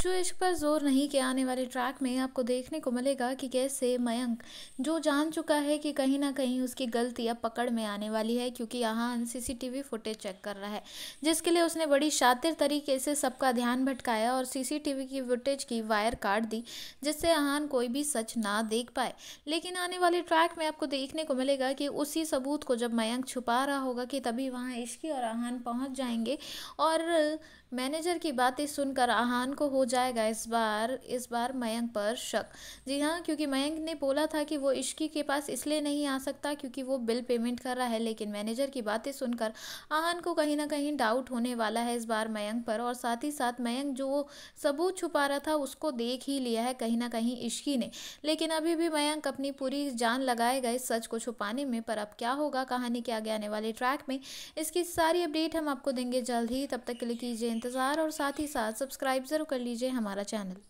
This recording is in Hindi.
जो इश्क पर जोर नहीं के आने वाले ट्रैक में आपको देखने को मिलेगा कि कैसे मयंक जो जान चुका है कि कहीं ना कहीं उसकी गलती अब पकड़ में आने वाली है क्योंकि यहाँ सीसीटीवी फुटेज चेक कर रहा है जिसके लिए उसने बड़ी शातिर तरीके से सबका ध्यान भटकाया और सीसीटीवी की फुटेज की वायर काट दी जिससे आहान कोई भी सच ना देख पाए लेकिन आने वाले ट्रैक में आपको देखने को मिलेगा कि उसी सबूत को जब मयंक छुपा रहा होगा कि तभी वहाँ इश्की और आहान पहुँच जाएंगे और मैनेजर की बातें सुनकर आहान को हो जाएगा इस बार इस बार मयंक पर शक जी हाँ क्योंकि मयंक ने बोला था कि वो इश्की के पास इसलिए नहीं आ सकता क्योंकि वो बिल पेमेंट कर रहा है लेकिन मैनेजर की बातें सुनकर आहन को कहीं ना कहीं डाउट होने वाला है इस बार मयंक पर और साथ ही साथ मयंक जो सबूत छुपा रहा था उसको देख ही लिया है कहीं ना कहीं इश्की ने लेकिन अभी भी मयंक अपनी पूरी जान लगाएगा इस सच को छुपाने में पर अब क्या होगा कहानी के आगे आने वाले ट्रैक में इसकी सारी अपडेट हम आपको देंगे जल्द ही तब तक के लिए कीजिए इंतज़ार और साथ ही साथ सब्सक्राइब ज़रूर कर लीजिए कीजिए हमारा चैनल